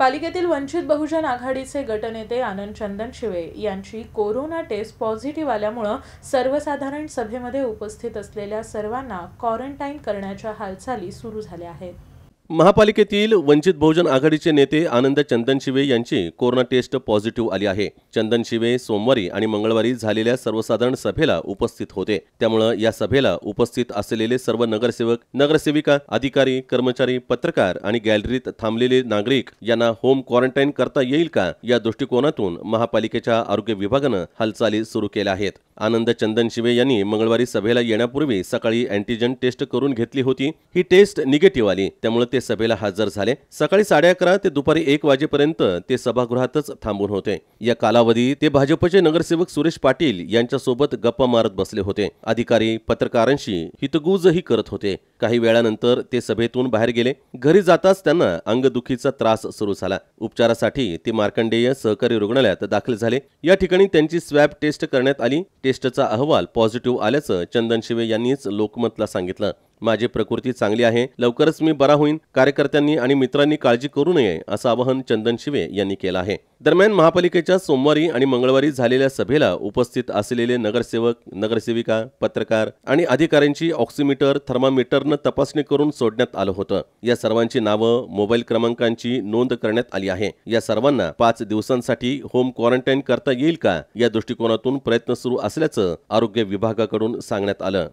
पालिकेतील वंचित बहुजन आघाडीचे गटनेते आनंद चंदन शिवे यांची कोरोना टेस्ट पॉझिटिव्ह आल्यामुळे सर्वसाधारण सभेमध्ये उपस्थित असलेल्या सर्वांना क्वारंटाईन करण्याच्या हालचाली सुरू झाल्या आहेत महापालिकेतील वंचित बहुजन आघाडीचे नेते आनंद चंदनशिवे यांची कोरोना टेस्ट पॉझिटिव्ह आली आहे चंदनशिवे सोमवारी आणि मंगळवारी झालेल्या सर्वसाधारण सभेला उपस्थित होते त्यामुळे या सभेला उपस्थित असलेले सर्व नगरसेवक नगरसेविका अधिकारी कर्मचारी पत्रकार आणि गॅलरीत थांबलेले नागरिक यांना होम क्वारंटाईन करता येईल का या दृष्टिकोनातून महापालिकेच्या आरोग्य विभागानं हालचाली सुरू केल्या आहेत आनंद चंदनशिवे यांनी मंगळवारी सभेला येण्यापूर्वी सकाळी अँटीजन टेस्ट करून घेतली होती ही टेस्ट निगेटिव्ह आली त्यामुळे ते सभेला हजर झाले सकाळी साडे अकरा ते दुपारी एक वाजेपर्यंत ते सभागृहातच थांबून होते या कालावधी ते भाजपचे नगरसेवक सुरेश पाटील यांच्यासोबत गप्पा मारत बसले होते अधिकारी पत्रकारांशी हितगुजही करत होते काही वेळानंतर ते सभेतून बाहेर गेले घरी जाताच त्यांना अंगदुखीचा त्रास सुरू झाला उपचारासाठी ते मार्कंडेय सहकारी रुग्णालयात दाखल झाले या ठिकाणी त्यांची स्वॅब टेस्ट करण्यात आली टेस्टचा अहवाल पॉझिटिव्ह आल्याचं चंदन शिवे यांनीच लोकमतला सांगितलं माझी प्रकृती चांगली आहे लवकरच मी बरा होईन कार्यकर्त्यांनी आणि मित्रांनी काळजी करू नये असं आवाहन चंदन शिवे यांनी केलं आहे दरम्यान महापालिकेच्या सोमवारी आणि मंगळवारी झालेल्या सभेला उपस्थित असलेले नगरसेवक नगरसेविका पत्रकार आणि अधिकाऱ्यांची ऑक्सिमीटर थर्मामीटरनं तपासणी करून सोडण्यात आलं होतं या सर्वांची नावं मोबाईल क्रमांकांची नोंद करण्यात आली आहे या सर्वांना पाच दिवसांसाठी होम क्वारंटाईन करता येईल का या दृष्टिकोनातून प्रयत्न सुरू असल्याचं आरोग्य विभागाकडून सांगण्यात आलं